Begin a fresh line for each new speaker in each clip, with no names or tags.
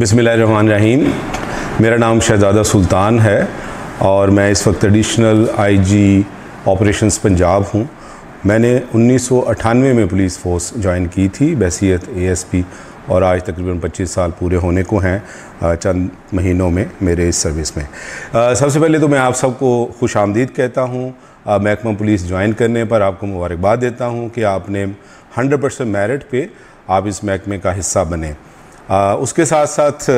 बिसमीम मेरा नाम शहजादा सुल्तान है और मैं इस वक्त एडिशनल आईजी ऑपरेशंस पंजाब हूँ मैंने उन्नीस में पुलिस फोर्स ज्वाइन की थी एस एएसपी और आज तकरीबन 25 साल पूरे होने को हैं चंद महीनों में मेरे इस सर्विस में सबसे पहले तो मैं आप सबको खुश आमदीद कहता हूँ महकमा पुलिस ज्वाइन करने पर आपको मुबारकबाद देता हूँ कि आपने हंड्रेड परसेंट मेरिट पे आप इस महकमे का हिस्सा बने आ, उसके साथ साथ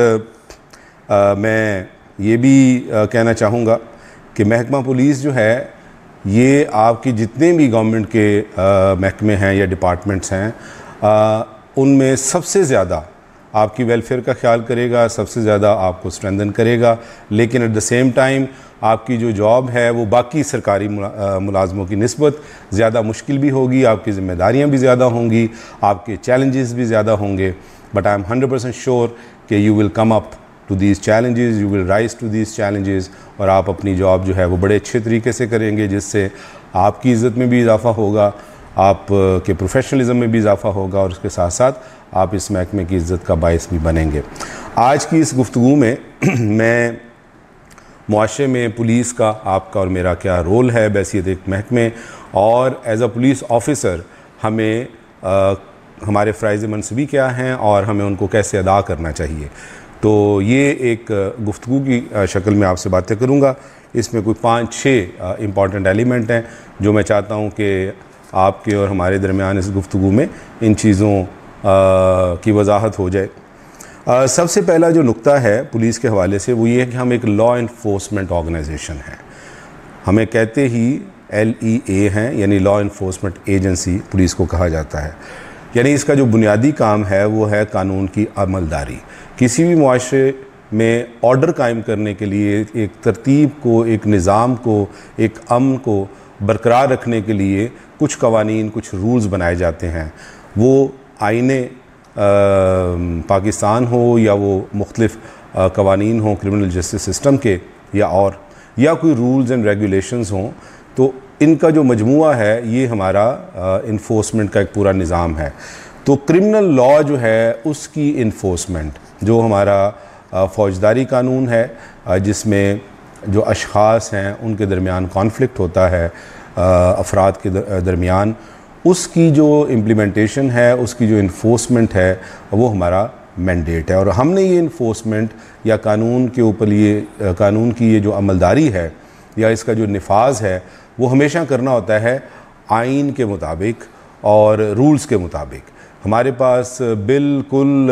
आ, मैं ये भी आ, कहना चाहूँगा कि महकमा पुलिस जो है ये आपकी जितने भी गवर्नमेंट के महकमे हैं या डिपार्टमेंट्स हैं उनमें सबसे ज़्यादा आपकी वेलफेयर का ख्याल करेगा सबसे ज़्यादा आपको स्ट्रेंदन करेगा लेकिन एट द सेम टाइम आपकी जो जॉब है वो बाकी सरकारी मुलाजमों की नस्बत ज़्यादा मुश्किल भी होगी आपकी ज़िम्मेदारियाँ भी ज़्यादा होंगी आपके चैलेंजेस भी ज़्यादा होंगे but I am hundred percent sure कि you will come up to these challenges, you will rise to these challenges और आप अपनी जॉब जो है वो बड़े अच्छे तरीके से करेंगे जिससे आपकी इज़्ज़त में भी इजाफ़ा होगा आप के प्रोफेशनलिज्म में भी इजाफ़ा होगा और उसके साथ साथ आप इस महकमे की इज़्ज़त का बायस भी बनेंगे आज की इस गुफ्तु में मैं माशरे में पुलिस का आपका और मेरा क्या रोल है बैसीत एक महकमे और एज़ अ पुलिस ऑफिसर हमें आ, हमारे फ़्राइज मनसबी क्या हैं और हमें उनको कैसे अदा करना चाहिए तो ये एक गुफ्तु की शक्ल में आपसे बातें करूँगा इसमें कोई पाँच छः इम्पॉर्टेंट एलिमेंट हैं जो मैं चाहता हूँ कि आपके और हमारे दरमियान इस गुफ्तु में इन चीज़ों की वजाहत हो जाए सबसे पहला जो नुक्ता है पुलिस के हवाले से वो ये है कि हम एक लॉ इन्फोर्समेंट ऑर्गेनाइजेशन हैं हमें कहते ही एल ई ए हैं यानी लॉ इन्फोर्समेंट एजेंसी पुलिस को कहा जाता है यानी इसका जो बुनियादी काम है वो है कानून की अमलदारी किसी भी माशरे में ऑर्डर कायम करने के लिए एक तरतीब को एक निज़ाम को एक अम को बरकरार रखने के लिए कुछ कवानी कुछ रूल्स बनाए जाते हैं वो आइने पाकिस्तान हो या वो मुख्तलफ़ कवानीन हों क्रिमिनल जस्टिस सिस्टम के या और या कोई रूल्स एंड रेगुलेशंस हों तो इनका जो मजमू है ये हमारा इन्फोर्समेंट का एक पूरा निज़ाम है तो क्रिमिनल लॉ जो है उसकी इन्फोर्समेंट जो हमारा फौजदारी कानून है जिसमें जो अशास हैं उनके दरमियान कॉन्फ्लिक्ट होता है अफराद के दरमियान उसकी जो इम्प्लीमेंटेशन है उसकी जो इन्फोर्समेंट है वो हमारा मैंडेट है और हमने ये इन्फोर्समेंट या कानून के ऊपर ये कानून की ये जो अमलदारी है या इसका जो नफाज है वो हमेशा करना होता है आइन के मुताबिक और रूल्स के मुताबिक हमारे पास बिल्कुल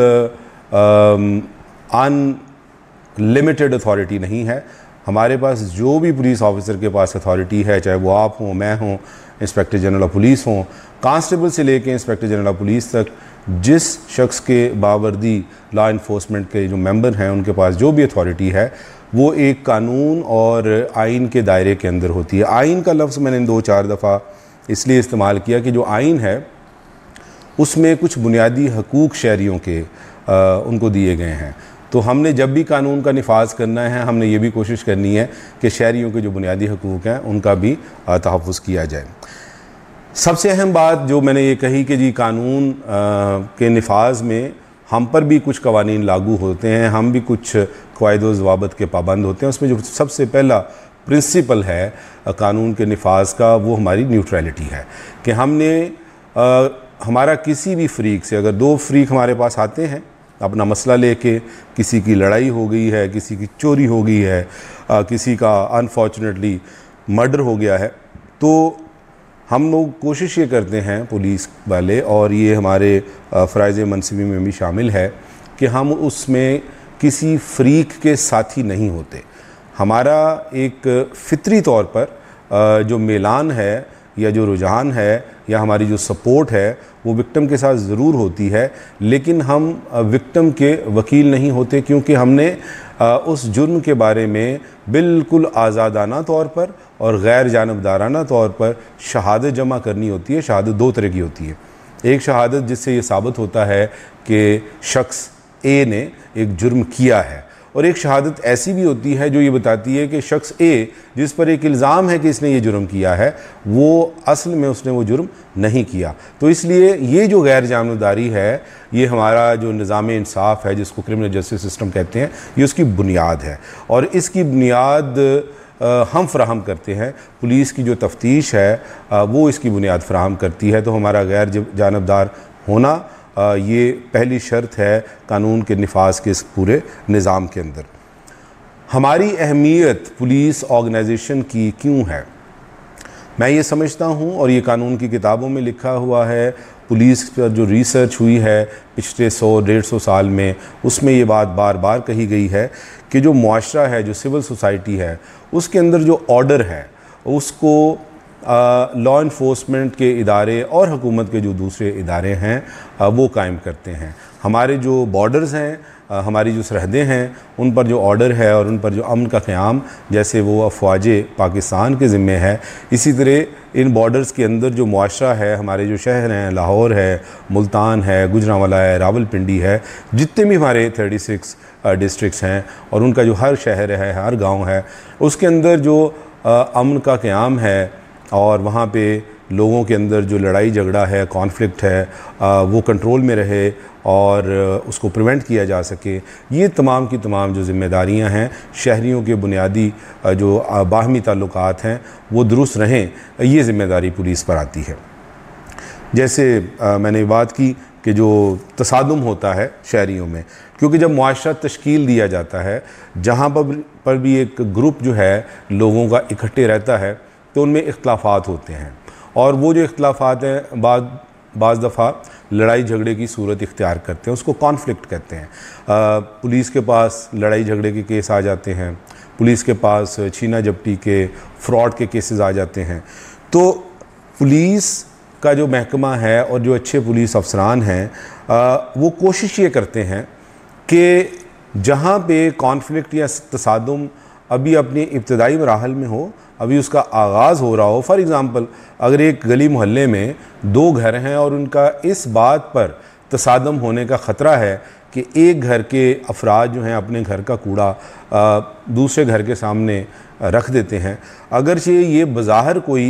अनलिमिटेड अथॉरिटी नहीं है हमारे पास जो भी पुलिस ऑफिसर के पास अथॉरिटी है चाहे वो आप हों मैं हों इंस्पेक्टर जनरल ऑफ पुलिस हों कांस्टेबल से लेके इंस्पेक्टर जनरल ऑफ पुलिस तक जिस शख्स के बावर्दी लॉ इन्फोर्समेंट के जो मेंबर हैं उनके पास जो भी अथॉरिटी है वो एक कानून और आइन के दायरे के अंदर होती है आइन का लफ्ज़ मैंने दो चार दफ़ा इसलिए इस्तेमाल किया कि जो आइन है उसमें कुछ बुनियादी हकूक़ शहरीों के आ, उनको दिए गए हैं तो हमने जब भी कानून का नफाज करना है हमने ये भी कोशिश करनी है कि शहरीों के जो बुनियादी हकूक़ हैं उनका भी तहफ़ किया जाए सबसे अहम बात जो मैंने ये कही कि जी कानून आ, के नफाज में हम पर भी कुछ कवानीन लागू होते हैं हम भी कुछ क़ायद वबत के पाबंद होते हैं उसमें जो सबसे पहला प्रिंसिपल है कानून के नफाज का वो हमारी न्यूट्रलिटी है कि हमने आ, हमारा किसी भी फ्रीक से अगर दो फ्रीक हमारे पास आते हैं अपना मसला लेके किसी की लड़ाई हो गई है किसी की चोरी हो गई है आ, किसी का अनफॉर्चुनेटली मर्डर हो गया है तो हम लोग कोशिश ये करते हैं पुलिस वाले और ये हमारे फ़रज़ मनसबी में भी शामिल है कि हम उसमें किसी फ्रीक के साथी नहीं होते हमारा एक फितरी तौर पर जो मेलान है या जो रुझान है या हमारी जो सपोर्ट है वो विक्टम के साथ ज़रूर होती है लेकिन हम विक्टम के वकील नहीं होते क्योंकि हमने उस जुर्म के बारे में बिल्कुल आज़ादाना तौर पर और गैर जानबदाराना तौर पर शहादत जमा करनी होती है शहादत दो तरह की होती है एक शहादत जिससे ये साबित होता है कि शख्स ए ने एक जुर्म किया है और एक शहादत ऐसी भी होती है जो ये बताती है कि शख्स ए जिस पर एक इल्ज़ाम है कि इसने ये जुर्म किया है वो असल में उसने वो जुर्म नहीं किया तो इसलिए ये जो गैर जानबदारी है ये हमारा जो निज़ाम इंसाफ है जिसको क्रिमिनल जस्टिस सिस्टम कहते हैं ये उसकी बुनियाद है और इसकी बुनियाद हम फ्राहम करते हैं पुलिस की जो तफ्तीश है वो इसकी बुनियाद फ्राहम करती है तो हमारा गैर जानबदार होना ये पहली शर्त है कानून के नफाज के इस पूरे निज़ाम के अंदर हमारी अहमियत पुलिस ऑर्गेनाइजेशन की क्यों है मैं ये समझता हूँ और ये कानून की किताबों में लिखा हुआ है पुलिस पर जो रिसर्च हुई है पिछले सौ डेढ़ सौ साल में उसमें ये बात बार बार कही गई है कि जो मुआरा है जो सिविल सोसाइटी है उसके अंदर जो ऑर्डर है उसको लॉ इन्फोर्समेंट के इदारे और हुकूमत के जो दूसरे इदारे हैं आ, वो कायम करते हैं हमारे जो बॉर्डर्स हैं हमारी जो सरहदें हैं उन पर जो ऑर्डर है और उन पर जो अमन का क़्याम जैसे वो अफवाज पाकिस्तान के ज़िम्मे है इसी तरह इन बॉर्डर्स के अंदर जो मुआरा है हमारे जो शहर हैं लाहौर है मुल्तान है गुजरावाला है रावलपिंडी है जितने भी हमारे थर्टी सिक्स डिस्ट्रिक्स हैं और उनका जो हर शहर है हर गाँव है उसके अंदर जो अमन का क़्याम है और वहाँ पे लोगों के अंदर जो लड़ाई झगड़ा है कॉन्फ्लिक्ट है आ, वो कंट्रोल में रहे और उसको प्रिवेंट किया जा सके ये तमाम की तमाम जो जिम्मेदारियां हैं शहरीों के बुनियादी जो बाहमी ताल्लुक हैं वो दुरुस्त रहें ये ज़िम्मेदारी पुलिस पर आती है जैसे आ, मैंने बात की कि जो तसादम होता है शहरीों में क्योंकि जब मुआशरा तश्कील दिया जाता है जहाँ पर, पर भी एक ग्रुप जो है लोगों का इकट्ठे रहता है तो उनमें इख्लाफात होते हैं और वो जो इख्लाफात हैं बाद बज़ दफ़ा लड़ाई झगड़े की सूरत इख्तियार करते हैं उसको कॉन्फ्लिक्ट कहते हैं पुलिस के पास लड़ाई झगड़े के केस आ जाते हैं पुलिस के पास छीना झपटी के फ्रॉड के केसेस आ जाते हैं तो पुलिस का जो महकमा है और जो अच्छे पुलिस अफसरान हैं वो कोशिश ये करते हैं कि जहाँ पे कॉन्फ्लिक्ट या तसादम अभी अपने इब्तदाई मराहल में हो अभी उसका आगाज़ हो रहा हो फॉर एग्ज़ाम्पल अगर एक गली मोहल्ले में दो घर हैं और उनका इस बात पर तसादम होने का ख़तरा है कि एक घर के अफराद जो हैं अपने घर का कूड़ा दूसरे घर के सामने रख देते हैं अगरचे ये बाहर कोई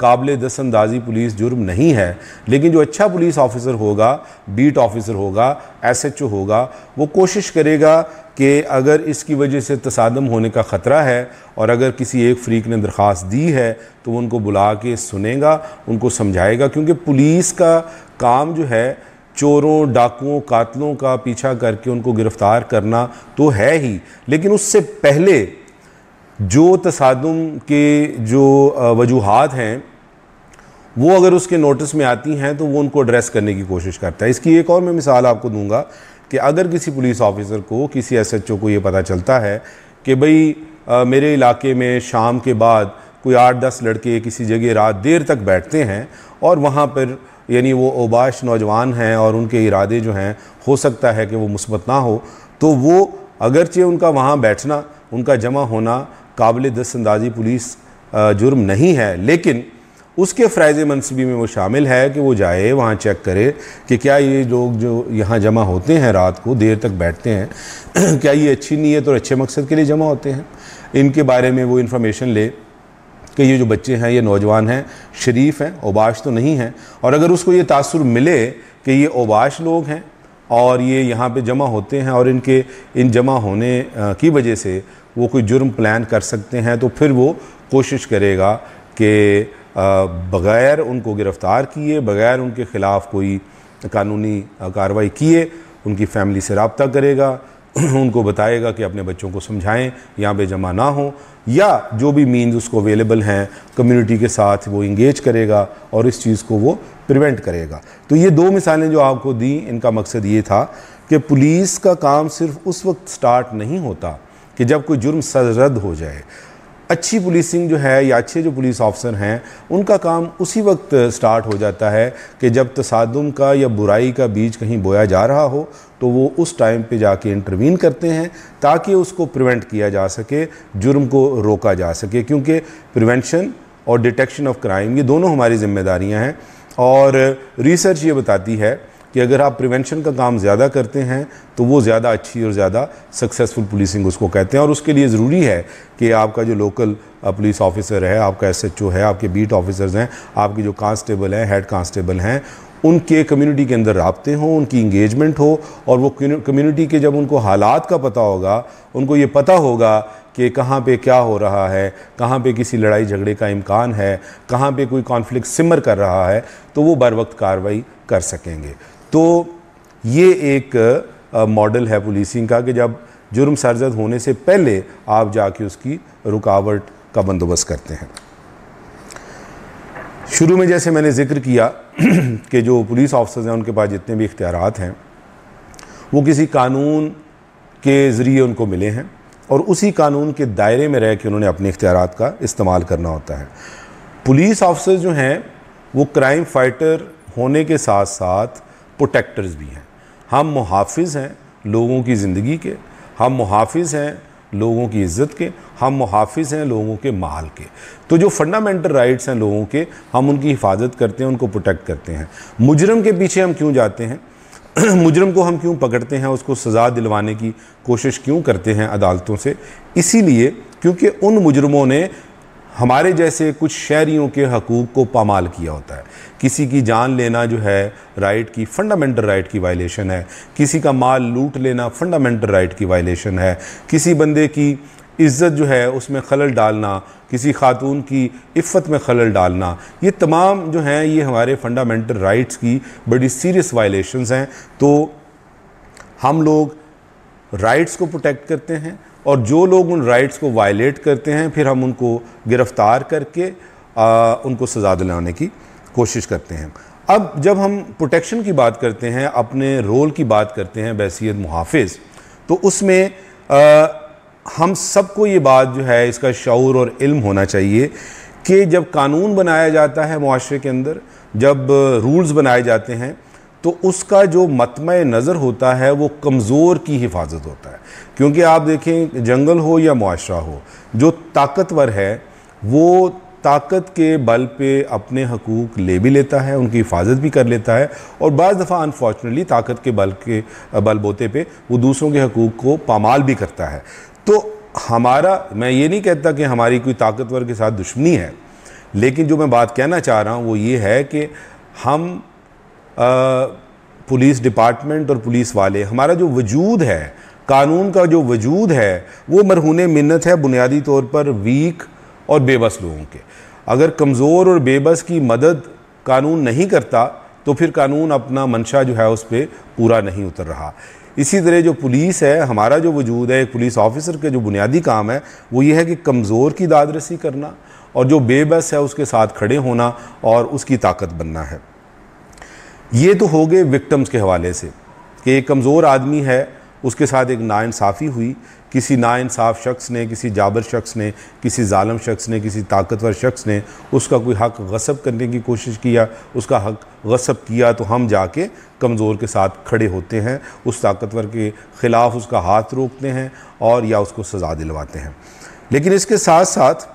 काबिल दस अंदाजी पुलिस जुर्म नहीं है लेकिन जो अच्छा पुलिस ऑफिसर होगा बीट ऑफिसर होगा एस एच ओ होगा वो कोशिश करेगा कि अगर इसकी वजह से तसादम होने का ख़तरा है और अगर किसी एक फ्रीक ने दरख्वास्त दी है तो वो उनको बुला के सुनेगा उनको समझाएगा क्योंकि पुलिस का काम जो है चोरों डाकुओं कातलों का पीछा करके उनको गिरफ़्तार करना तो है ही लेकिन उससे पहले जो तसादम के जो वजूहत हैं वो अगर उसके नोटिस में आती हैं तो वो उनको एड्रेस करने की कोशिश करता है इसकी एक और मैं मिसाल आपको दूंगा कि अगर किसी पुलिस ऑफिसर को किसी एसएचओ को ये पता चलता है कि भाई मेरे इलाके में शाम के बाद कोई आठ दस लड़के किसी जगह रात देर तक बैठते हैं और वहाँ पर यानी वो ओबाश नौजवान हैं और उनके इरादे जो हैं हो सकता है कि वो मुस्बत ना हो तो वो अगरचे उनका वहाँ बैठना उनका जमा होना काबिल दस्तंदाजी पुलिस जुर्म नहीं है लेकिन उसके फ़्राइज़ मनसबी में वो शामिल है कि वो जाए वहाँ चेक करे कि क्या ये लोग जो यहाँ जमा होते हैं रात को देर तक बैठते हैं क्या ये अच्छी नीयत और अच्छे मकसद के लिए जमा होते हैं इनके बारे में वो इन्फॉर्मेशन ले कि ये जो बच्चे हैं ये नौजवान हैं शरीफ हैं ओबाश तो नहीं हैं और अगर उसको ये तासर मिले कि ये ओबाश लोग हैं और ये यहाँ पे जमा होते हैं और इनके इन जमा होने की वजह से वो कोई जुर्म प्लान कर सकते हैं तो फिर वो कोशिश करेगा कि बग़ैर उनको गिरफ़्तार किए बग़ैर उनके ख़िलाफ़ कोई कानूनी कार्रवाई किए उनकी फ़ैमिली से रबता करेगा उनको बताएगा कि अपने बच्चों को समझाएं यहाँ पे जमा ना हो या जो भी मीन उसको अवेलेबल हैं कम्युनिटी के साथ वो इंगेज करेगा और इस चीज़ को वो प्रिवेंट करेगा तो ये दो मिसालें जो आपको दी इनका मकसद ये था कि पुलिस का काम सिर्फ उस वक्त स्टार्ट नहीं होता कि जब कोई जुर्म रद्द हो जाए अच्छी पुलिसिंग जो है या अच्छे जो पुलिस ऑफिसर हैं उनका काम उसी वक्त स्टार्ट हो जाता है कि जब तसादम का या बुराई का बीज कहीं बोया जा रहा हो तो वो उस टाइम पे जाके इंटरवीन करते हैं ताकि उसको प्रिवेंट किया जा सके जुर्म को रोका जा सके क्योंकि प्रिवेंशन और डिटेक्शन ऑफ क्राइम ये दोनों हमारी जिम्मेदारियाँ हैं और रिसर्च ये बताती है कि अगर आप प्रिवेंशन का काम ज़्यादा करते हैं तो वो ज़्यादा अच्छी और ज़्यादा सक्सेसफुल पुलिसिंग उसको कहते हैं और उसके लिए ज़रूरी है कि आपका जो लोकल पुलिस ऑफिसर है आपका एस है आपके बीट ऑफिसर्स हैं आपके जो कांस्टेबल हैं हेड कांस्टेबल हैं उनके कम्युनिटी के अंदर रबते हों उनकी इंगेजमेंट हो और वो कम्युनिटी के जब उनको हालात का पता होगा उनको ये पता होगा कि कहाँ पे क्या हो रहा है कहाँ पे किसी लड़ाई झगड़े का इम्कान है कहाँ पे कोई कॉन्फ्लिक्ट सिमर कर रहा है तो वो बर वक्त कार्रवाई कर सकेंगे तो ये एक मॉडल है पुलिसिंग का कि जब जुर्म सरजद होने से पहले आप जाके उसकी रुकावट का बंदोबस्त करते हैं शुरू में जैसे मैंने जिक्र किया कि जो पुलिस ऑफिसर्स हैं उनके पास जितने भी इख्तियार हैं वो किसी कानून के ज़रिए उनको मिले हैं और उसी कानून के दायरे में रह के उन्होंने अपने इख्तियार का इस्तेमाल करना होता है पुलिस ऑफिसर जो हैं वो क्राइम फाइटर होने के साथ साथ प्रोटेक्टर्स भी हैं हम मुहाफ़ हैं लोगों की ज़िंदगी के हम मुहाफ़ हैं लोगों की इज़्ज़त के हम मुहाफ़ हैं लोगों के माल के तो जो फंडामेंटल राइट्स हैं लोगों के हम उनकी हिफाजत करते हैं उनको प्रोटेक्ट करते हैं मुजरम के पीछे हम क्यों जाते हैं मुजरम को हम क्यों पकड़ते हैं उसको सज़ा दिलवाने की कोशिश क्यों करते हैं अदालतों से इसीलिए क्योंकि उन मुजरमों ने हमारे जैसे कुछ शहरीों के हकूक़ को पामाल किया होता है किसी की जान लेना जो है राइट की फंडामेंटल राइट की वायलेशन है किसी का माल लूट लेना फंडामेंटल राइट की वायलेशन है किसी बंदे की इज़्ज़त जो है उसमें खलल डालना किसी खातून की इफ़त में खलल डालना ये तमाम जो हैं ये हमारे फंडामेंटल राइट्स की बड़ी सीरियस वायलेशंस हैं तो हम लोग राइट्स को प्रोटेक्ट करते हैं और जो लोग उन राइट्स को वायलेट करते हैं फिर हम उनको गिरफ़्तार करके आ, उनको सज़ा दिलाने की कोशिश करते हैं अब जब हम प्रोटेक्शन की बात करते हैं अपने रोल की बात करते हैं बैसीत मुहाफ़ तो उसमें आ, हम सबको ये बात जो है इसका शौर और इल्म होना चाहिए कि जब कानून बनाया जाता है माशरे के अंदर जब रूल्स बनाए जाते हैं तो उसका जो मतम नज़र होता है वो कमज़ोर की हिफाजत होता है क्योंकि आप देखें जंगल हो या माशरा हो जो ताकतवर है वो ताकत के बल पे अपने हकूक ले भी लेता है उनकी हिफाजत भी कर लेता है और बज़ दफ़ा अनफॉर्चुनेटली ताकत के बल के बल बोते पे वो दूसरों के हकूक को पामाल भी करता है तो हमारा मैं ये नहीं कहता कि हमारी कोई ताकतवर के साथ दुश्मनी है लेकिन जो मैं बात कहना चाह रहा हूँ वो ये है कि हम आ, पुलिस डिपार्टमेंट और पुलिस वाले हमारा जो वजूद है कानून का जो वजूद है वो मरहून मिन्नत है बुनियादी तौर पर वीक और बेबस लोगों के अगर कमज़ोर और बेबस की मदद कानून नहीं करता तो फिर कानून अपना मंशा जो है उस पर पूरा नहीं उतर रहा इसी तरह जो पुलिस है हमारा जो वजूद है एक पुलिस ऑफिसर के जो बुनियादी काम है वो ये है कि कमज़ोर की दाद रसी करना और जो बेबस है उसके साथ खड़े होना और उसकी ताकत बनना है ये तो हो गए विक्टम्स के हवाले से कि एक कमज़ोर आदमी है उसके साथ एक नाानसाफ़ी हुई किसी नाानसाफ़ शख्स ने किसी जाबर शख्स ने किसी ालम शख्स ने किसी ताकतवर शख्स ने उसका कोई हक गसब करने की कोशिश किया उसका हक गसब किया तो हम जाके कमज़ोर के साथ खड़े होते हैं उस ताकतवर के ख़िलाफ़ उसका हाथ रोकते हैं और या उसको सज़ा दिलवाते हैं लेकिन इसके साथ साथ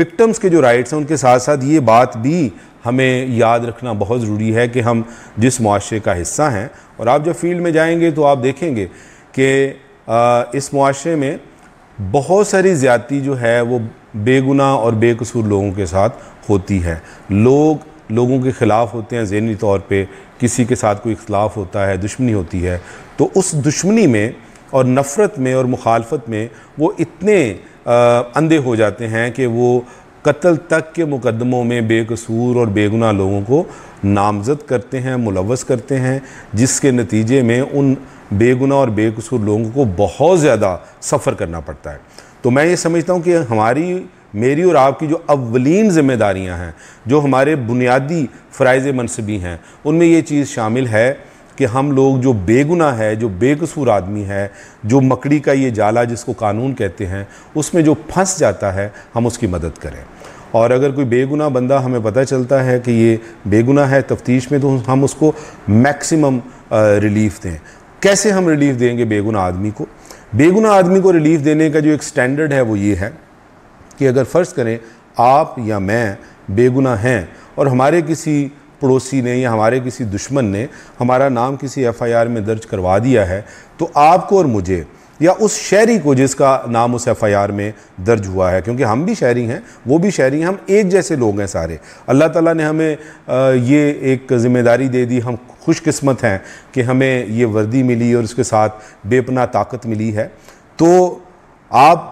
विक्टम्स के जो राइट्स हैं उनके साथ साथ ये बात भी हमें याद रखना बहुत ज़रूरी है कि हम जिस मुआरे का हिस्सा हैं और आप जब फील्ड में जाएंगे तो आप देखेंगे कि इस मुआरे में बहुत सारी ज़्यादी जो है वो बेगुनाह और बेकसूर लोगों के साथ होती है लोग लोगों के ख़िलाफ़ होते हैं जहनी तौर पे किसी के साथ कोई इख्लाफ होता है दुश्मनी होती है तो उस दुश्मनी में और नफ़रत में और मुखालफत में वो इतने आ, अंधे हो जाते हैं कि वो कत्ल तक के मुकदमों में बेकसूर और बेगुना लोगों को नामज़द करते हैं मुलवस करते हैं जिसके नतीजे में उन बेगुना और बेकसूर लोगों को बहुत ज़्यादा सफ़र करना पड़ता है तो मैं ये समझता हूँ कि हमारी मेरी और आपकी जो अवलिन ज़िम्मेदारियाँ हैं जो हमारे बुनियादी फ़रज़ मनसबी हैं उनमें ये चीज़ शामिल है कि हम लोग जो बेगुना है जो बेकसूर आदमी है जो मकड़ी का ये जाला जिसको कानून कहते हैं उसमें जो फंस जाता है हम उसकी मदद करें और अगर कोई बेगुना बंदा हमें पता चलता है कि ये बेगुना है तफ्तीश में तो हम उसको मैक्सिमम रिलीफ दें कैसे हम रिलीफ देंगे बेगुना आदमी को बेगुना आदमी को रिलीफ देने का जो एक स्टैंडर्ड है वो ये है कि अगर फ़र्ज़ करें आप या मैं बेगुना हैं और हमारे किसी पड़ोसी ने या हमारे किसी दुश्मन ने हमारा नाम किसी एफआईआर में दर्ज करवा दिया है तो आपको और मुझे या उस शहरी को जिसका नाम उस एफ़ आई आर में दर्ज हुआ है क्योंकि हम भी शहरी हैं वो भी शहरी हैं हम एक जैसे लोग हैं सारे अल्लाह ताला ने हमें ये एक ज़िम्मेदारी दे दी हम खुशकस्मत हैं कि हमें ये वर्दी मिली और उसके साथ बेपना ताकत मिली है तो आप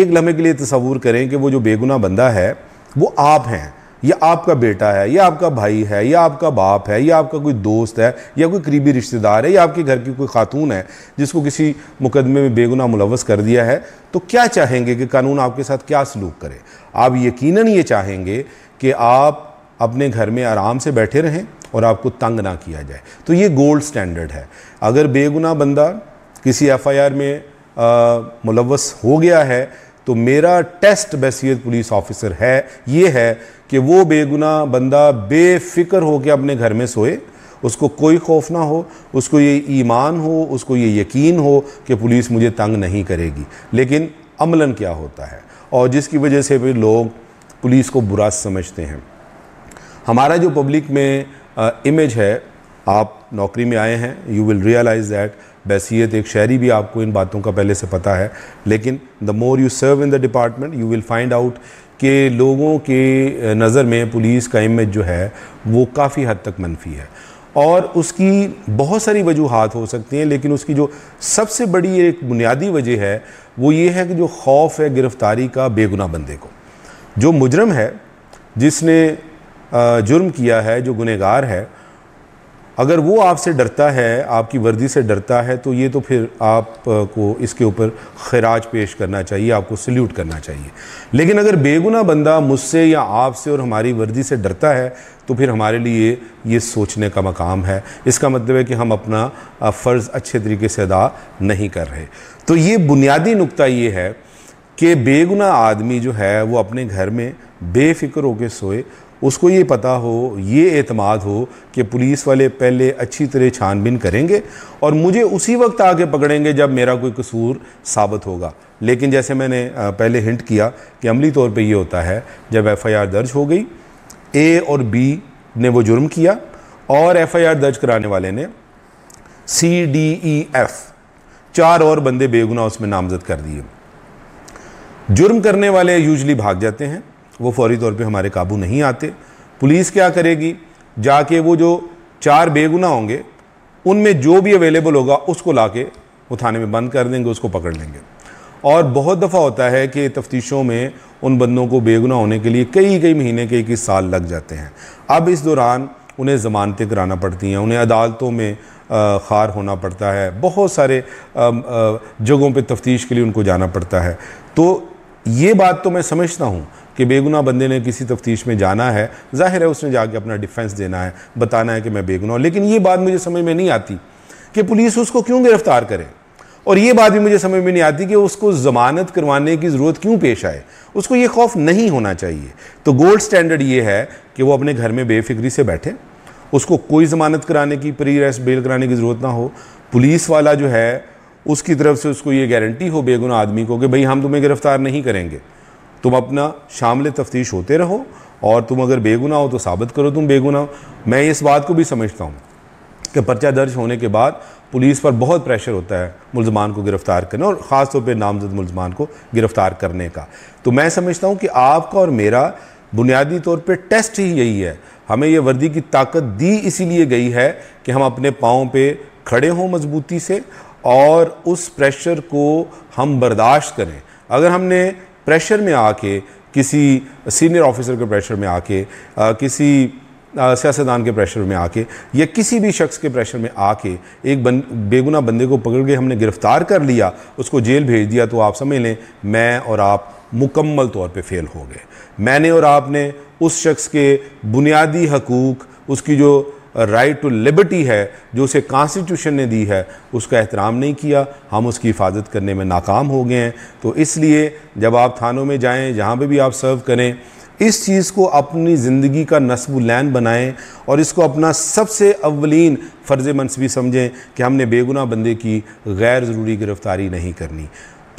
एक लम्हे के लिए तस्वूर करें कि वो जो बेगुना बंदा है वो आप हैं ये आपका बेटा है या आपका भाई है या आपका बाप है या आपका कोई दोस्त है या कोई करीबी रिश्तेदार है या आपके घर की कोई खातून है जिसको किसी मुकदमे में बेगुना मुलवस कर दिया है तो क्या चाहेंगे कि कानून आपके साथ क्या सलूक करे आप यकीनन ये चाहेंगे कि आप अपने घर में आराम से बैठे रहें और आपको तंग ना किया जाए तो ये गोल्ड स्टैंडर्ड है अगर बेगुना बंदा किसी एफ में मुलवस हो गया है तो मेरा टेस्ट बैसीत पुलिस ऑफिसर है ये है कि वो बेगुना बंदा बेफिक्र होकर अपने घर में सोए उसको कोई खौफ ना हो उसको ये ईमान हो उसको ये यकीन हो कि पुलिस मुझे तंग नहीं करेगी लेकिन अमलन क्या होता है और जिसकी वजह से भी लोग पुलिस को बुरा समझते हैं हमारा जो पब्लिक में इमेज है आप नौकरी में आए हैं यू विल रियलाइज़ दैट बैसीत एक शहरी भी आपको इन बातों का पहले से पता है लेकिन the more you serve in the department you will find out के लोगों के नज़र में पुलिस का इमेज जो है वो काफ़ी हद तक मनफी है और उसकी बहुत सारी वजूहत हो सकती हैं लेकिन उसकी जो सबसे बड़ी एक बुनियादी वजह है वो ये है कि जो खौफ है गिरफ़्तारी का बेगुना बंदे को जो मुजरम है जिसने जुर्म किया है जो गुनहगार है अगर वो आपसे डरता है आपकी वर्दी से डरता है तो ये तो फिर आपको इसके ऊपर खराज पेश करना चाहिए आपको सल्यूट करना चाहिए लेकिन अगर बेगुना बंदा मुझसे या आपसे और हमारी वर्दी से डरता है तो फिर हमारे लिए ये सोचने का मकाम है इसका मतलब है कि हम अपना फ़र्ज़ अच्छे तरीके से अदा नहीं कर रहे तो ये बुनियादी नुकता ये है कि बेगुना आदमी जो है वो अपने घर में बेफिक्र होकर सोए उसको ये पता हो ये अतमाद हो कि पुलिस वाले पहले अच्छी तरह छानबीन करेंगे और मुझे उसी वक्त आके पकड़ेंगे जब मेरा कोई कसूर साबित होगा लेकिन जैसे मैंने पहले हिंट किया कि अमली तौर पे ये होता है जब एफआईआर दर्ज हो गई ए और बी ने वो जुर्म किया और एफआईआर दर्ज कराने वाले ने सी डी ई एफ़ चार और बंदे बेगुनाह उसमें नामजद कर दिए जुर्म करने वाले यूजली भाग जाते हैं वो फौरी तौर पे हमारे काबू नहीं आते पुलिस क्या करेगी जाके वो जो चार बेगुना होंगे उनमें जो भी अवेलेबल होगा उसको ला के वो थाने में बंद कर देंगे उसको पकड़ लेंगे और बहुत दफ़ा होता है कि तफ्तीशों में उन बंदों को बेगुना होने के लिए कई कई महीने कई कई साल लग जाते हैं अब इस दौरान उन्हें ज़मानतें कराना पड़ती हैं उन्हें अदालतों में ख़ार होना पड़ता है बहुत सारे जगहों पे तफ्तीश के लिए उनको जाना पड़ता है तो ये बात तो मैं समझता हूँ कि बेगुनाह बंदे ने किसी तफ्तीश में जाना है जाहिर है उसने जाके अपना डिफेंस देना है बताना है कि मैं बेगुनाह लेकिन ये बात मुझे समझ में नहीं आती कि पुलिस उसको क्यों गिरफ्तार करे और ये बात भी मुझे समझ में नहीं आती कि उसको ज़मानत करवाने की ज़रूरत क्यों पेश आए उसको ये खौफ नहीं होना चाहिए तो गोल्ड स्टैंडर्ड ये है कि वो अपने घर में बेफिक्री से बैठे उसको कोई ज़मानत कराने की प्री रेस्ट बेल कराने की ज़रूरत ना हो पुलिस वाला जो है उसकी तरफ से उसको ये गारंटी हो बेगुनाह आदमी को कि भाई हम तुम्हें गिरफ़्तार नहीं करेंगे तुम अपना शामिल तफ्तीश होते रहो और तुम अगर बेगुना हो तो साबित करो तुम बेगुना हो मैं इस बात को भी समझता हूँ कि पर्चा दर्ज होने के बाद पुलिस पर बहुत प्रेशर होता है मुलजमान को गिरफ़्तार करने और ख़ास तौर पर नामजद मुलजमान को गिरफ़्तार करने का तो मैं समझता हूँ कि आपका और मेरा बुनियादी तौर पर टेस्ट ही यही है हमें यह वर्दी की ताकत दी इसीलिए गई है कि हम अपने पाँव पर खड़े हों मजबूती से और उस प्रेशर को हम बर्दाश्त करें अगर हमने प्रेशर में आके किसी सीनियर ऑफिसर के प्रेशर में आके किसी सियासतदान के प्रेशर में आके या किसी भी शख्स के प्रेशर में आके एक बन, बेगुना बंदे को पकड़ के हमने गिरफ़्तार कर लिया उसको जेल भेज दिया तो आप समझ लें मैं और आप मुकम्मल तौर पे फेल हो गए मैंने और आपने उस शख्स के बुनियादी हकूक़ उसकी जो राइट टू लिबर्टी है जो उसे कॉन्स्टिट्यूशन ने दी है उसका एहतराम नहीं किया हम उसकी हिफाजत करने में नाकाम हो गए हैं तो इसलिए जब आप थानों में जाएँ जहाँ पर भी आप सर्व करें इस चीज़ को अपनी ज़िंदगी का नस्बुलैन बनाएं और इसको अपना सबसे अवलिन फ़र्ज़ मनसबी समझें कि हमने बेगुना बंदे की गैर ज़रूरी गिरफ़्तारी नहीं करनी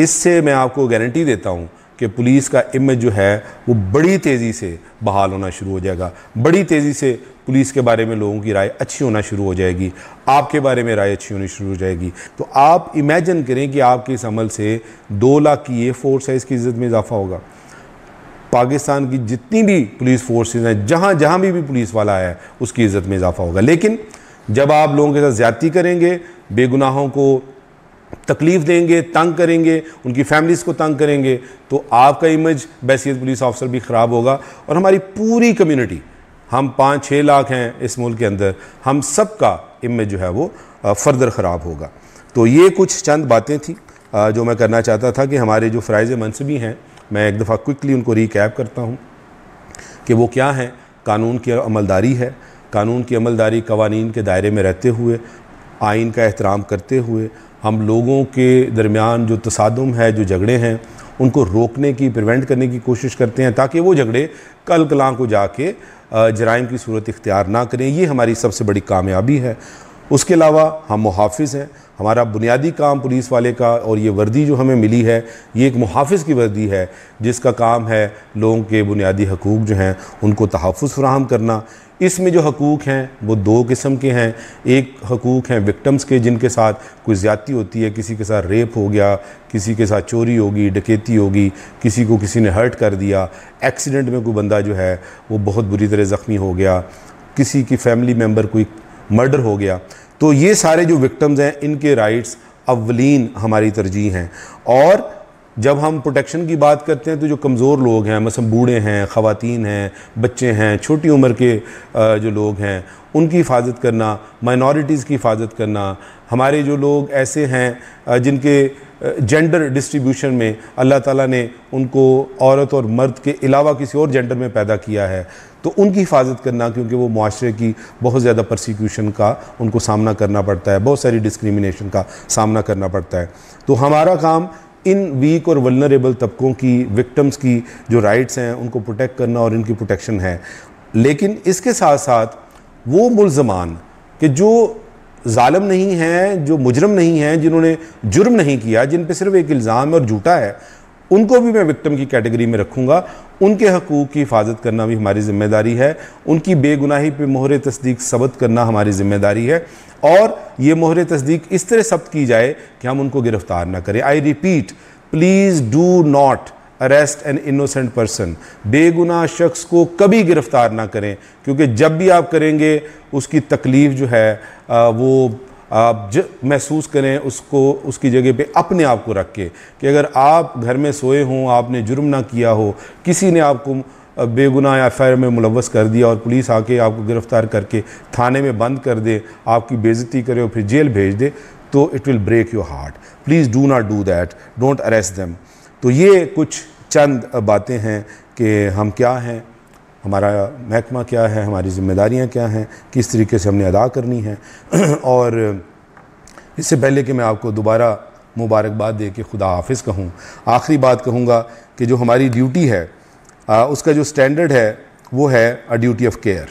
इससे मैं आपको गारंटी देता हूँ कि पुलिस का इमेज जो है वो बड़ी तेज़ी से बहाल होना शुरू हो जाएगा बड़ी तेज़ी से पुलिस के बारे में लोगों की राय अच्छी होना शुरू हो जाएगी आपके बारे में राय अच्छी होनी शुरू हो जाएगी तो आप इमेजन करें कि आपके इस अमल से दो लाख की ये फोर्स है इसकी इज्जत में इजाफा होगा पाकिस्तान की जितनी भी पुलिस फोर्सेज हैं जहाँ जहाँ भी, भी पुलिस वाला है उसकी इज़्ज़त में इजाफा होगा लेकिन जब आप लोगों के साथ ज़्यादती करेंगे बेगुनाहों को तकलीफ़ देंगे तंग करेंगे उनकी फैमिलीज़ को तंग करेंगे तो आपका इमेज बैसीत पुलिस ऑफिसर भी ख़राब होगा और हमारी पूरी कम्यूनिटी हम पाँच छः लाख हैं इस मुल्क के अंदर हम सब का इमेज जो है वो फर्दर ख़राब होगा तो ये कुछ चंद बातें थी जो मैं करना चाहता था कि हमारे जो फ़रज़ मनसबी हैं मैं एक दफ़ा क्विकली उनको रिकैप करता हूँ कि वो क्या हैं कानून की अमलदारी है कानून की अमलदारी कवानीन के दायरे में रहते हुए आइन का एहतराम करते हुए हम लोगों के दरमियान जो तसादम है जो झगड़े हैं उनको रोकने की प्रिवेंट करने की कोशिश करते हैं ताकि वो झगड़े कल कलां को जाके जराइम की सूरत इख्तियार ना करें ये हमारी सबसे बड़ी कामयाबी है उसके अलावा हम मुहाफ़ हैं हमारा बुनियादी काम पुलिस वाले का और ये वर्दी जो हमें मिली है ये एक मुहाफ़ की वर्दी है जिसका काम है लोगों के बुनियादी हकूक़ जो हैं उनको तहफ़ फ्राहम करना इसमें जो हकूक़ हैं वो दो किस्म के हैं एक हकूक़ हैं विक्टम्स के जिनके साथ कोई ज़्यादती होती है किसी के साथ रेप हो गया किसी के साथ चोरी होगी डकैती होगी किसी को किसी ने हर्ट कर दिया एक्सीडेंट में कोई बंदा जो है वो बहुत बुरी तरह ज़ख्मी हो गया किसी की फैमिली मेम्बर कोई मर्डर हो गया तो ये सारे जो विक्टम्स हैं इनके राइट्स अवलिन हमारी तरजीह हैं और जब हम प्रोटेक्शन की बात करते हैं तो जो कमज़ोर लोग हैं मसम मतलब बूढ़े हैं ख़वान हैं बच्चे हैं छोटी उम्र के जो लोग हैं उनकी हिफाजत करना माइनॉरिटीज़ की हिफाजत करना हमारे जो लोग ऐसे हैं जिनके जेंडर डिस्ट्रीब्यूशन में अल्लाह ताला ने उनको औरत और मर्द के अलावा किसी और जेंडर में पैदा किया है तो उनकी हिफाजत करना क्योंकि वो माशरे की बहुत ज़्यादा प्रोसिक्यूशन का उनको सामना करना पड़ता है बहुत सारी डिस्क्रिमिनेशन का सामना करना पड़ता है तो हमारा काम इन वीक और वलनरेबल तबकों की विक्टम्स की जो राइट्स हैं उनको प्रोटेक्ट करना और इनकी प्रोटेक्शन है लेकिन इसके साथ साथ वो मुलजमान के जो ालम नहीं हैं जो मुजरम नहीं हैं जिन्होंने जुर्म नहीं किया जिन पर सिर्फ एक इल्ज़ाम और झूठा है उनको भी मैं विक्टम की कैटेगरी में रखूँगा उनके हकूक़ की हिफाजत करना भी हमारी ज़िम्मेदारी है उनकी बेगुनाही पर मोहर तस्दीक सबत करना हमारी ज़िम्मेदारी है और ये मोहर तस्दीक इस तरह सबत की जाए कि हम उनको गिरफ़्तार ना करें I repeat please do not arrest an innocent person बेगुनाह शख्स को कभी गिरफ़्तार ना करें क्योंकि जब भी आप करेंगे उसकी तकलीफ़ जो है वो आप ज महसूस करें उसको उसकी जगह पे अपने आप को रख के कि अगर आप घर में सोए हों आपने जुर्म ना किया हो किसी ने आपको बेगुनाह एफ आई में मुलवस कर दिया और पुलिस आके आपको गिरफ़्तार करके थाने में बंद कर दे आपकी बेज़ती करे और फिर जेल भेज दे तो it will break your heart please do not do that don't arrest them तो ये कुछ चंद बातें हैं कि हम क्या हैं हमारा महकमा क्या है हमारी जिम्मेदारियां क्या हैं किस तरीके से हमने अदा करनी है और इससे पहले कि मैं आपको दोबारा मुबारकबाद दे के खुदा हाफिज़ कहूँ आखिरी बात कहूँगा कि जो हमारी ड्यूटी है आ, उसका जो स्टैंडर्ड है वो है a duty of care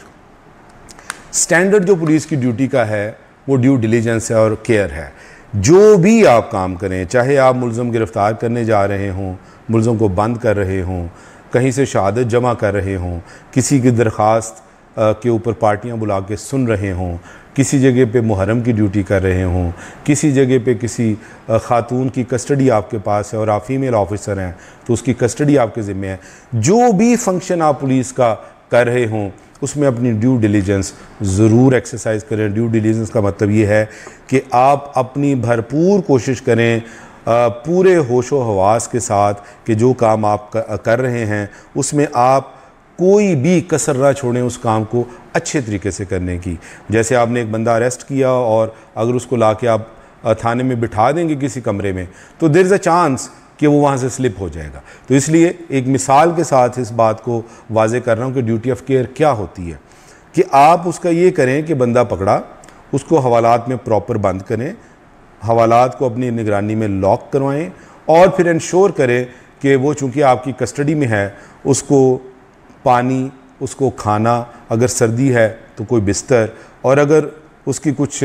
standard जो पुलिस की ड्यूटी का है वो ड्यू डिलीजेंस है और केयर है जो भी आप काम करें चाहे आप मुलम गिरफ़्तार करने जा रहे हों मुलम को बंद कर रहे हों कहीं से शहादत जमा कर रहे हों किसी की दरख्वास्त के ऊपर पार्टियां बुला के सुन रहे हों किसी जगह पे मुहरम की ड्यूटी कर रहे हों किसी जगह पे किसी खातून की कस्टडी आपके पास है और आप फीमेल ऑफिसर हैं तो उसकी कस्टडी आपके ज़िम्मे है जो भी फंक्शन आप पुलिस का कर रहे हों तो उसमें अपनी ड्यू डिलीजेंस ज़रूर एक्सरसाइज करें ड्यू डिलीजेंस का मतलब ये है कि आप अपनी भरपूर कोशिश करें पूरे होशो हवास के साथ कि जो काम आप कर रहे हैं उसमें आप कोई भी कसर ना छोड़ें उस काम को अच्छे तरीके से करने की जैसे आपने एक बंदा अरेस्ट किया और अगर उसको ला के आप थाने में बिठा देंगे किसी कमरे में तो देर इज़ अ चांस कि वो वहाँ से स्लिप हो जाएगा तो इसलिए एक मिसाल के साथ इस बात को वाजे कर रहा हूँ कि ड्यूटी ऑफ केयर क्या होती है कि आप उसका ये करें कि बंदा पकड़ा उसको हवालात में प्रॉपर बंद करें हवालात को अपनी निगरानी में लॉक करवाएं और फिर इंश्योर करें कि वो चूँकि आपकी कस्टडी में है उसको पानी उसको खाना अगर सर्दी है तो कोई बिस्तर और अगर उसकी कुछ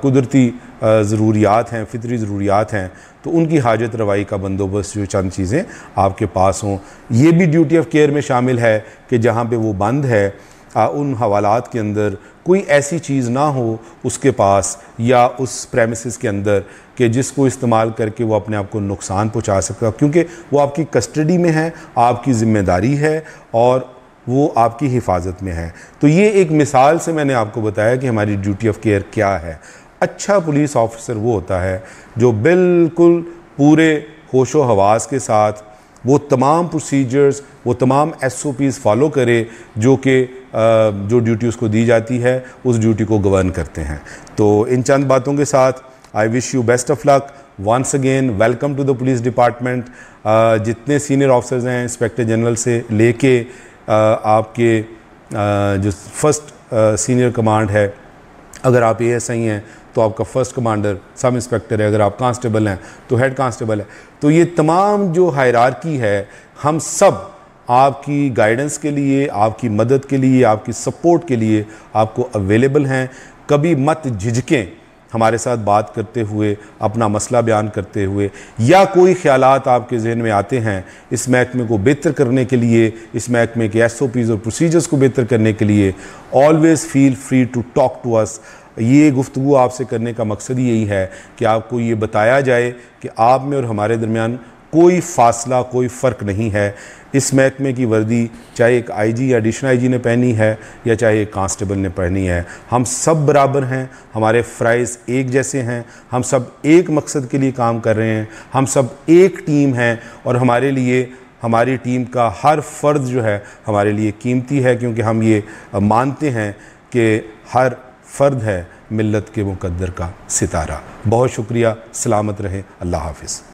कुदरती ज़रूरियात हैं फितरी ज़रूरियात हैं तो उनकी हाजत रवाई का बंदोबस्त जो चंद चीज़ें आपके पास हों ये भी ड्यूटी ऑफ केयर में शामिल है कि जहाँ पर वो बंद है आ, उन हवालात के अंदर कोई ऐसी चीज़ ना हो उसके पास या उस प्रेमिस के अंदर कि जिसको इस्तेमाल करके वो अपने आप को नुकसान पहुँचा सकता क्योंकि वो आपकी कस्टडी में है आपकी ज़िम्मेदारी है और वो आपकी हिफाजत में है तो ये एक मिसाल से मैंने आपको बताया कि हमारी ड्यूटी ऑफ केयर क्या है अच्छा पुलिस ऑफिसर वो होता है जो बिल्कुल पूरे होशो हवास के साथ वो तमाम प्रोसीजर्स वो तमाम एस ओ पीज़ फॉलो करे जो कि जो ड्यूटी उसको दी जाती है उस ड्यूटी को गवर्न करते हैं तो इन चंद बातों के साथ I wish you best of luck once again welcome to the police department जितने सीनियर ऑफिसर्स हैं इंस्पेक्टर जनरल से लेके आपके जो फर्स्ट सीनियर कमांड है अगर आप ए एस आई हैं तो आपका फर्स्ट कमांडर सब इंस्पेक्टर है अगर आप कांस्टेबल हैं तो हेड कांस्टेबल है तो ये तमाम जो हायरार्की है हम सब आपकी गाइडेंस के लिए आपकी मदद के लिए आपकी सपोर्ट के लिए आपको अवेलेबल हैं कभी मत झिझकें हमारे साथ बात करते हुए अपना मसला बयान करते हुए या कोई ख्याल आपके जहन में आते हैं इस महकमे को बेहतर करने के लिए इस महकमे के एस ओ पीज़ और प्रोसीजर्स को बेहतर करने के लिए always feel free to talk to us ये गुफ्तु आपसे करने का मकसद यही है कि आपको ये बताया जाए कि आप में और हमारे दरमियान कोई फासला कोई फ़र्क नहीं है इस महकमे की वर्दी चाहे एक आईजी या एडिशनल आईजी ने पहनी है या चाहे एक कांस्टेबल ने पहनी है हम सब बराबर हैं हमारे फ़्राइज़ एक जैसे हैं हम सब एक मकसद के लिए काम कर रहे हैं हम सब एक टीम हैं और हमारे लिए हमारी टीम का हर फ़र्द जो है हमारे लिए कीमती है क्योंकि हम ये मानते हैं कि हर फ़र्द है मिलत के मुकद्दर का सितारा बहुत शुक्रिया सलामत रहें अल्लाह हाफिज़